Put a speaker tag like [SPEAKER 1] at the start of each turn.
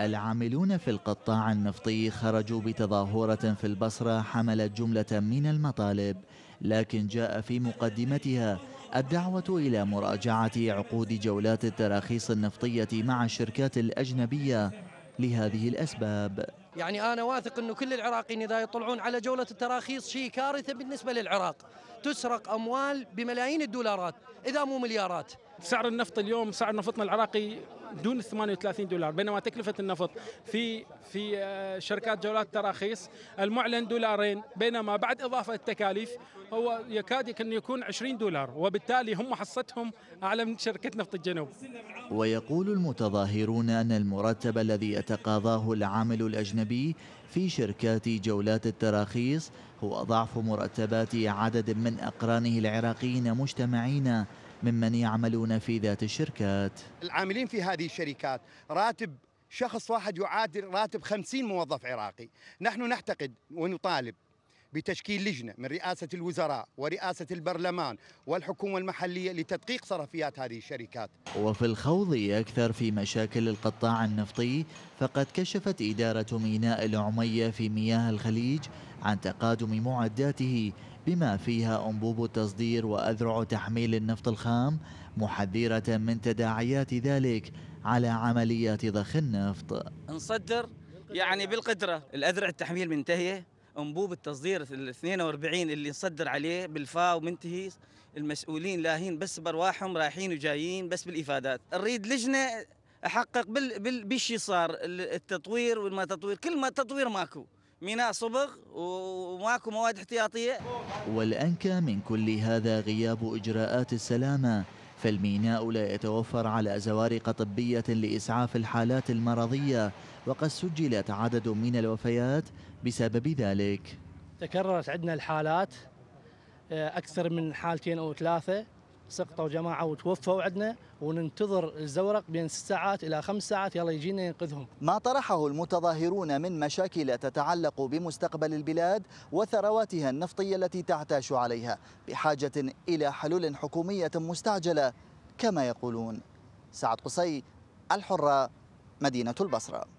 [SPEAKER 1] العاملون في القطاع النفطي خرجوا بتظاهرة في البصرة حملت جملة من المطالب لكن جاء في مقدمتها الدعوة إلى مراجعة عقود جولات التراخيص النفطية مع الشركات الأجنبية لهذه الأسباب
[SPEAKER 2] يعني أنا واثق أنه كل العراقيين إذا يطلعون على جولة التراخيص شيء كارثة بالنسبة للعراق تسرق أموال بملايين الدولارات إذا مو مليارات سعر النفط اليوم سعر نفطنا العراقي دون 38 دولار بينما تكلفه النفط في في آه، شركات جولات تراخيص المعلن دولارين بينما بعد اضافه التكاليف هو يكاد ان يكون 20 دولار وبالتالي هم حصتهم اعلى من شركه نفط الجنوب.
[SPEAKER 1] ويقول المتظاهرون ان المرتب الذي يتقاضاه العامل الاجنبي في شركات جولات التراخيص هو ضعف مرتبات عدد من اقرانه العراقيين مجتمعين ممن يعملون في ذات الشركات
[SPEAKER 3] العاملين في هذه الشركات راتب شخص واحد يعادل راتب خمسين موظف عراقي نحن نعتقد ونطالب بتشكيل لجنه من رئاسه الوزراء ورئاسه البرلمان والحكومه المحليه لتدقيق صرفيات هذه الشركات.
[SPEAKER 1] وفي الخوض اكثر في مشاكل القطاع النفطي فقد كشفت اداره ميناء العميه في مياه الخليج عن تقادم معداته بما فيها انبوب التصدير واذرع تحميل النفط الخام محذره من تداعيات ذلك على عمليات ضخ النفط.
[SPEAKER 4] نصدر يعني بالقدره الاذرع التحميل منتهيه انبوب التصدير ال 42 اللي نصدر عليه بالفا ومنتهي المسؤولين لاهين بس برواحهم رايحين وجايين بس بالافادات نريد لجنه احقق بال بال بالشي صار التطوير والما تطوير كل ما تطوير ماكو ميناء صبغ وماكو مواد احتياطيه
[SPEAKER 1] والانكى من كل هذا غياب اجراءات السلامه فالميناء لا يتوفر على زوارق طبية لإسعاف الحالات المرضية وقد سجلت عدد من الوفيات بسبب ذلك
[SPEAKER 2] تكررت عندنا الحالات آه، أكثر من حالتين أو ثلاثة سقطوا جماعه وتوفوا عندنا وننتظر الزورق بين ست ساعات الى خمس ساعات يلا يجينا
[SPEAKER 1] ينقذهم. ما طرحه المتظاهرون من مشاكل تتعلق بمستقبل البلاد وثرواتها النفطيه التي تعتاش عليها بحاجه الى حلول حكوميه مستعجله كما يقولون. سعد قصي الحره مدينه البصره.